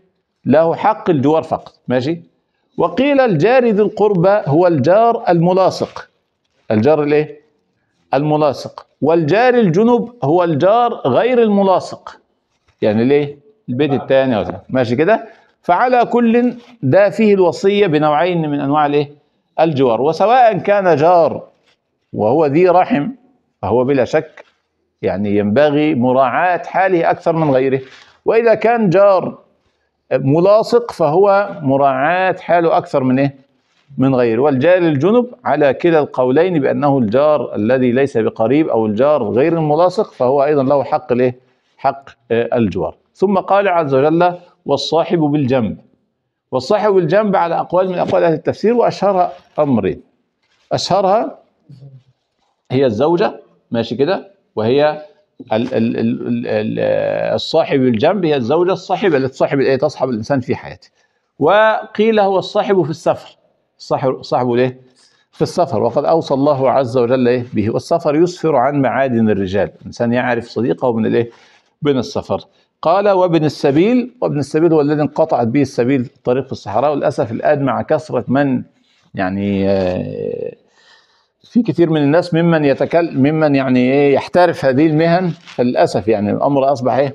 له حق الجوار فقط ماشي وقيل الجار ذي القربى هو الجار الملاصق الجار الايه الملاصق والجار الجنوب هو الجار غير الملاصق يعني ليه البيت الثاني ماشي كده فعلى كل ده فيه الوصيه بنوعين من انواع الايه الجوار وسواء كان جار وهو ذي رحم فهو بلا شك يعني ينبغي مراعاة حاله أكثر من غيره وإذا كان جار ملاصق فهو مراعاة حاله أكثر من إيه؟ من غيره والجار الجنب على كلا القولين بأنه الجار الذي ليس بقريب أو الجار غير الملاصق فهو أيضا له حق الإيه؟ حق آه، الجوار ثم قال عز وجل والصاحب بالجنب والصاحب بالجنب على أقوال من أقوال أهل التفسير وأشهرها أمرين أشهرها هي الزوجة ماشي كده وهي الصاحب الجنب هي الزوجة الصاحبة التي تصاحب تصحب الإنسان في حياته وقيل هو الصاحب في السفر صاحب صاحبه ليه؟ في السفر وقد أوصى الله عز وجل إيه؟ به والسفر يسفر عن معادن الرجال الإنسان يعرف صديقه من الإيه؟ من السفر قال وابن السبيل وابن السبيل هو الذي انقطعت به السبيل الطريق في الصحراء وللأسف الآن مع كثرة من يعني آه في كثير من الناس ممن يتكلم ممن يعني ايه يحترف هذه المهن فللاسف يعني الامر اصبح ايه؟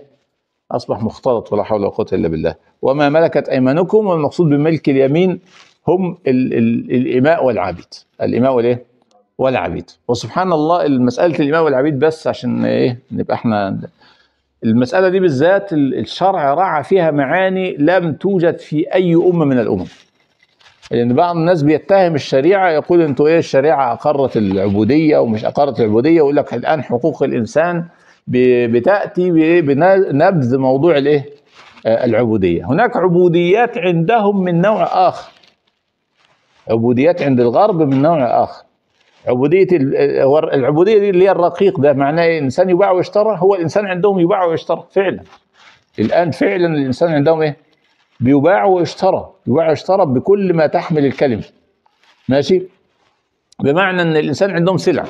اصبح مختلط ولا حول ولا قوه الا بالله وما ملكت ايمانكم والمقصود بملك اليمين هم الـ الـ الاماء والعبيد الاماء والايه؟ والعبيد وسبحان الله مساله الاماء والعبيد بس عشان ايه نبقى احنا المساله دي بالذات الشرع رعى فيها معاني لم توجد في اي امه من الامم لان بعض الناس بيتهم الشريعه يقول انتوا ايه الشريعه اقرت العبوديه ومش اقرت العبوديه ويقول لك الان حقوق الانسان بتاتي بنبذ موضوع الايه العبوديه هناك عبوديات عندهم من نوع اخر عبوديات عند الغرب من نوع اخر عبوديه العبوديه دي اللي هي الرقيق ده معناه الانسان يباع ويشترى هو الانسان عندهم يباع ويشترى فعلا الان فعلا الانسان عندهم ايه بيباع ويشترى يباع ويشترى بكل ما تحمل الكلمة ماشي بمعنى ان الانسان عندهم سلع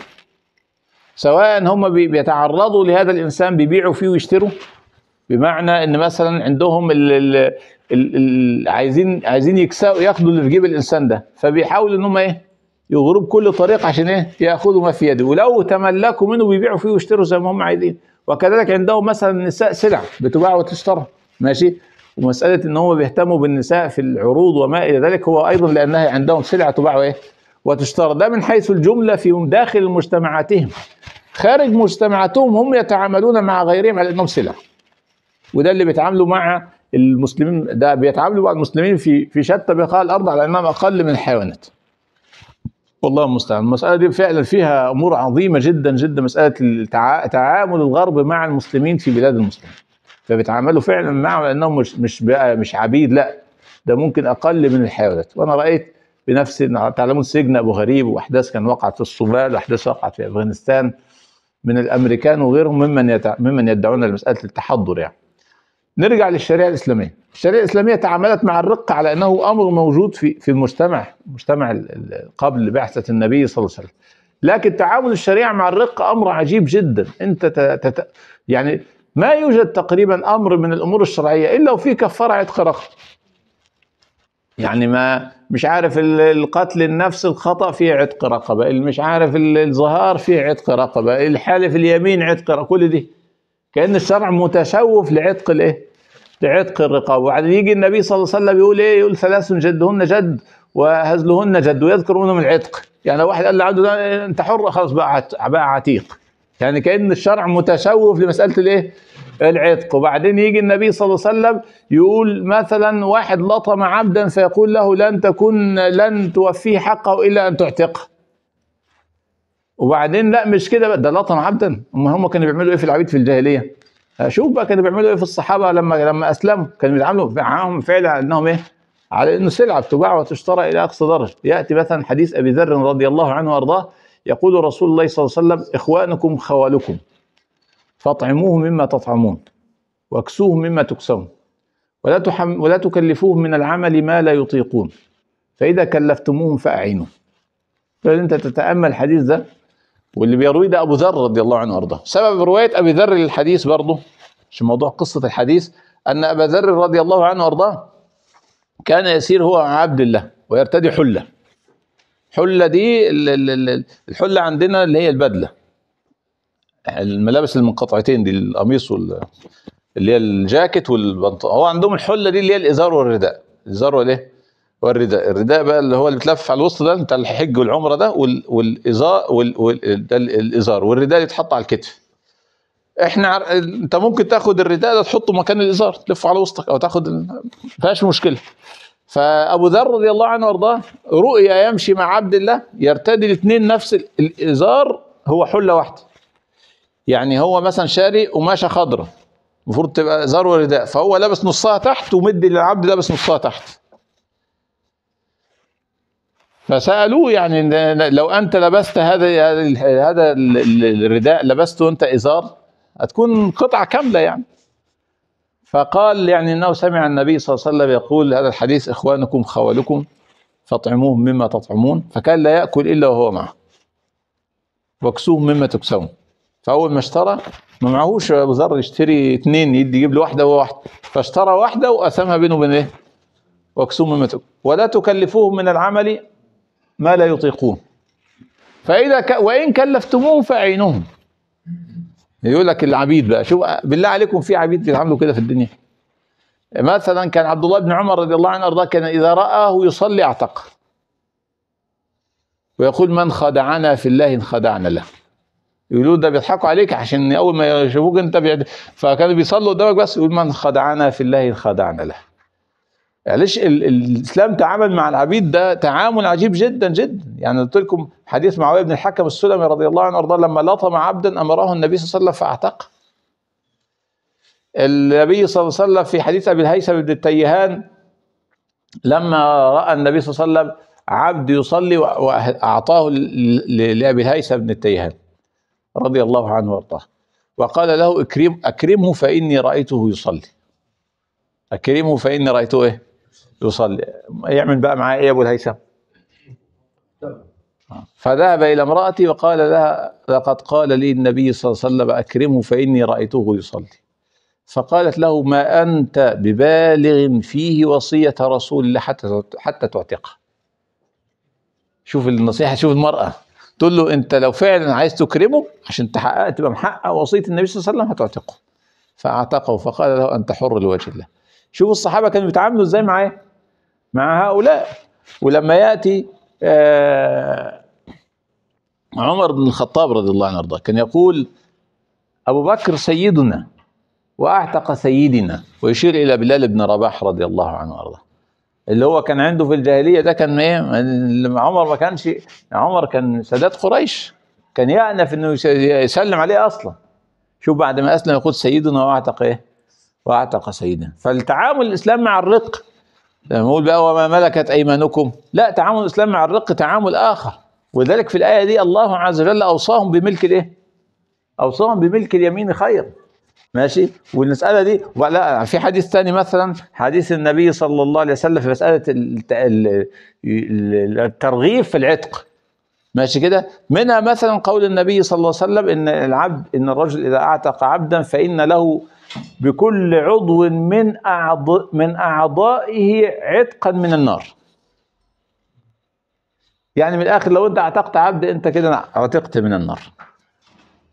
سواء هم بيتعرضوا لهذا الانسان بيبيعوا فيه ويشتروا بمعنى ان مثلا عندهم ال ال ال عايزين عايزين يكسوا ياخدوا اللي في جيب الانسان ده فبيحاولوا ان هم ايه يغروا بكل طريقه عشان ايه ياخدوا ما في يده ولو تملكوا منه بيبيعوا فيه ويشتروا زي ما هم عايزين وكذلك عندهم مثلا النساء سلع بتباع وتشترى ماشي ومساله ان هم بيهتموا بالنساء في العروض وما الى ذلك هو ايضا لانها عندهم سلعه تباع وإيه؟ وتشترى ده من حيث الجمله في داخل مجتمعاتهم خارج مجتمعاتهم هم يتعاملون مع غيرهم على انهم سلع وده اللي بيتعاملوا مع المسلمين ده بيتعاملوا مع المسلمين في في شتى بقاع الارض على انهم اقل من الحيوانات والله المستعان المسألة دي فعلا فيها أمور عظيمة جدا جدا مسألة تعامل الغرب مع المسلمين في بلاد المسلمين فبيتعاملوا فعلا معه لانهم مش مش مش عبيد لا ده ممكن اقل من الحيوانات وانا رايت بنفسي تعلمون سجن ابو غريب واحداث كان وقعت في الصومال واحداث وقعت في افغانستان من الامريكان وغيرهم ممن يتع... ممن يدعون لمساله التحضر يعني. نرجع للشريعه الاسلاميه، الشريعه الاسلاميه تعاملت مع الرق على انه امر موجود في في المجتمع، المجتمع قبل بعثه النبي صلى الله عليه وسلم. لكن تعامل الشريعه مع الرق امر عجيب جدا، انت تت... يعني ما يوجد تقريبا امر من الامور الشرعيه الا وفي كفاره عتق رقبه يعني ما مش عارف القتل النفس الخطا فيه عتق رقبه مش عارف الظهار فيه عتق رقبه الحالف اليمين عتق رقبه كل دي كان الشرع متشوف لعتق الايه لعتق الرقاب وبعدين يجي النبي صلى الله عليه وسلم يقول ايه يقول ثلاث جدهن جد وهزلهن جد ويذكر منهم العتق يعني واحد قال له انت حر خلاص بقى بقى عتيق يعني كأن الشرع متشوف لمسألة الايه العتق وبعدين يجي النبي صلى الله عليه وسلم يقول مثلا واحد لطم عبدا فيقول له لن تكون لن توفيه حقه إلا أن تعتقه وبعدين لا مش كده بقى ده لطم عبدا هم هم كانوا بيعملوا ايه في العبيد في الجاهليه شوف بقى كانوا بيعملوا ايه في الصحابه لما لما اسلموا كانوا بيتعاملوا معاهم فعلا انهم ايه على انه سلعه بتباع وتشترى الى اقصى درجه ياتي مثلا حديث ابي ذر رضي الله عنه وارضاه يقول رسول الله صلى الله عليه وسلم إخوانكم خوالكم فاطعموه مما تطعمون واكسوه مما تكسون ولا, تحم ولا تكلفوهم من العمل ما لا يطيقون فإذا كلفتموهم فأعينوا أنت تتأمل الحديث ده واللي بيرويه ده أبو ذر رضي الله عنه وأرضاه سبب رواية أبي ذر للحديث برضه مش موضوع قصة الحديث أن أبا ذر رضي الله عنه وأرضاه كان يسير هو عبد الله ويرتدي حله الحله دي الحله عندنا اللي هي البدله الملابس المنقطعتين دي القميص وال اللي هي الجاكيت والبنطلون هو عندهم الحله دي اللي هي الازار والرداء الازار والايه والرداء الرداء بقى اللي هو اللي بتلف على الوسط ده بتاع الحج والعمره ده والازار وال... ده الازار والرداء اللي يتحط على الكتف احنا عر... انت ممكن تاخد الرداء ده تحطه مكان الازار تلفه على وسطك او تاخد ما فيهاش مشكله فابو ذر رضي الله عنه وارضاه رؤيا يمشي مع عبد الله يرتدي الاثنين نفس الازار هو حله واحده يعني هو مثلا شاري قماشه خضراء المفروض تبقى ازار ورداء فهو لابس نصها تحت ومدي للعبد لابس نصها تحت فسالوه يعني لو انت لبست هذا هذا الرداء لبسته انت ازار هتكون قطعه كامله يعني فقال يعني انه سمع النبي صلى الله عليه وسلم يقول هذا الحديث اخوانكم خوالكم فاطعموهم مما تطعمون فكان لا ياكل الا وهو معه واكسوهم مما تكسون فاول ما اشترى ما معهوش ابو ذر يشتري اثنين يدي يجيب له واحده وهو واحده فاشترى واحده وقسمها بينه وبين ايه؟ واكسوهم مما تكسون ولا تكلفوهم من العمل ما لا يطيقون فاذا ك... وان كلفتموهم فاعينوهم يقول لك العبيد بقى شو بالله عليكم في عبيد بيتعاملوا كده في الدنيا مثلا كان عبد الله بن عمر رضي الله عنه أرضاه كان إذا رآه يصلي اعتقه ويقول من خدعنا في الله انخدعنا له يقولوا ده بيضحكوا عليك عشان اول ما يشوفوك انت بيعد فكانوا بيصلوا قدامك بس يقول من خدعنا في الله انخدعنا له معلش الاسلام تعامل مع العبيد ده تعامل عجيب جدا جدا يعني قلت لكم حديث معاويه بن الحكم السلمي رضي الله عنه وارضاه لما لطم عبدا امره النبي صلى الله عليه وسلم فاعتقه النبي صلى الله عليه وسلم في حديث ابي الهيثم بن التيهان لما راى النبي صلى الله عليه وسلم عبد يصلي واعطاه لابي الهيثم بن التيهان رضي الله عنه وارضاه وقال له اكرم اكرمه فاني رايته يصلي اكرمه فاني رايته ايه يصلي يعمل بقى معاه ايه ابو الهيثم طيب. فذهب الى امراته وقال لها لقد قال لي النبي صلى الله عليه وسلم اكرمه فاني رايته يصلي فقالت له ما انت ببالغ فيه وصيه رسول الله حتى حتى تعتقه شوف النصيحه شوف المراه تقول له انت لو فعلا عايز تكرمه عشان تحقق تبقى محقق وصيه النبي صلى الله عليه وسلم هتعتقه فاعتقه فقال له انت حر لوجه الله شوفوا الصحابه كانوا بيتعاملوا ازاي معاه مع هؤلاء ولما ياتي آه عمر بن الخطاب رضي الله عنه وارضاه كان يقول ابو بكر سيدنا واعتق سيدنا ويشير الى بلال بن رباح رضي الله عنه وارضاه اللي هو كان عنده في الجاهليه ده كان ايه عمر ما كانش عمر كان سادات قريش كان يأنف انه يسلم عليه اصلا شوف بعد ما اسلم يقول سيدنا واعتق ايه واعتق سيدا فالتعامل الاسلام مع الرق لما نقول بقى وما ملكت ايمانكم لا تعامل الاسلام مع الرق تعامل اخر ولذلك في الايه دي الله عز وجل اوصاهم بملك الايه اوصاهم بملك اليمين خير ماشي والمساله دي لا في حديث ثاني مثلا حديث النبي صلى الله عليه وسلم في مساله الترغيب في العتق ماشي كده منها مثلا قول النبي صلى الله عليه وسلم ان العبد ان الرجل اذا اعتق عبدا فان له بكل عضو من أعض من أعضائه عتقا من النار يعني من الآخر لو أنت اعتقت عبد أنت كده عتقت من النار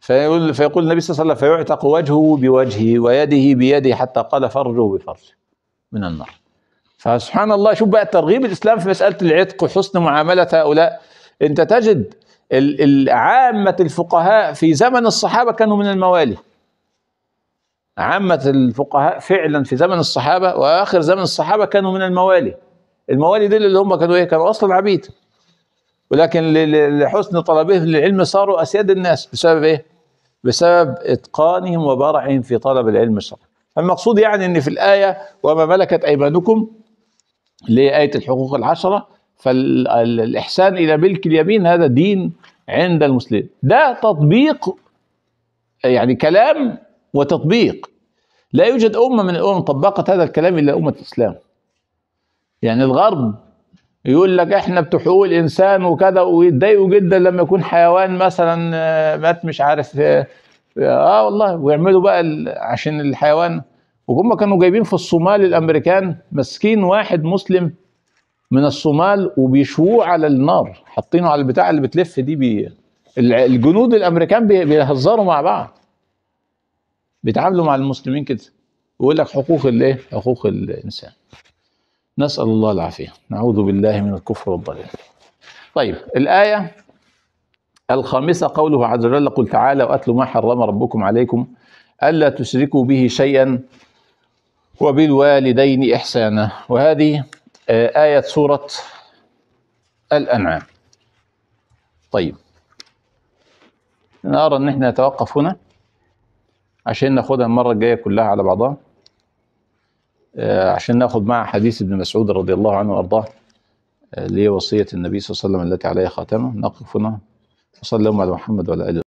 فيقول فيقول النبي صلى الله عليه وسلم فيعتق وجهه بوجهه ويده بيده حتى قال فرجه بفرجه من النار فسبحان الله شوف بقى ترغيب الاسلام في مساله العتق وحسن معامله هؤلاء انت تجد عامه الفقهاء في زمن الصحابه كانوا من الموالي عامة الفقهاء فعلا في زمن الصحابة وآخر زمن الصحابة كانوا من الموالي الموالي دول اللي هم كانوا إيه كانوا أصلا عبيد ولكن لحسن طلبهم للعلم صاروا أسياد الناس بسبب إيه بسبب إتقانهم وبرعهم في طلب العلم الشرعي المقصود يعني أن في الآية وما ملكت أيمانكم لآية الحقوق العشرة فالإحسان إلى ملك اليمين هذا دين عند المسلمين ده تطبيق يعني كلام وتطبيق لا يوجد أمة من الأمم طبقت هذا الكلام إلا أمة الإسلام يعني الغرب يقول لك احنا بتوع حقوق الانسان وكذا ويتضايقوا جدا لما يكون حيوان مثلا آه، مات مش عارف اه, آه،, آه، والله ويعملوا بقى عشان الحيوان وهم كانوا جايبين في الصومال الامريكان مسكين واحد مسلم من الصومال وبيشووه على النار حاطينه على البتاع اللي بتلف دي بي الجنود الامريكان بيهزروا مع بعض بيتعاملوا مع المسلمين كده ويقول لك حقوق الايه حقوق الانسان نسال الله العافيه نعوذ بالله من الكفر والضلال طيب الايه الخامسه قوله عز وجل قل تعالى واتلوا ما حرم ربكم عليكم الا تشركوا به شيئا وبالوالدين احسانا وهذه آه، ايه سوره الانعام طيب نرى ان احنا نتوقف هنا عشان ناخدها المرة الجاية كلها على بعضها آه، عشان ناخد مع حديث ابن مسعود رضي الله عنه وأرضاه ليه آه، وصية النبي صلى الله عليه وسلم التي عليها خاتمه نقف هنا وصلى الله على محمد وعلى آله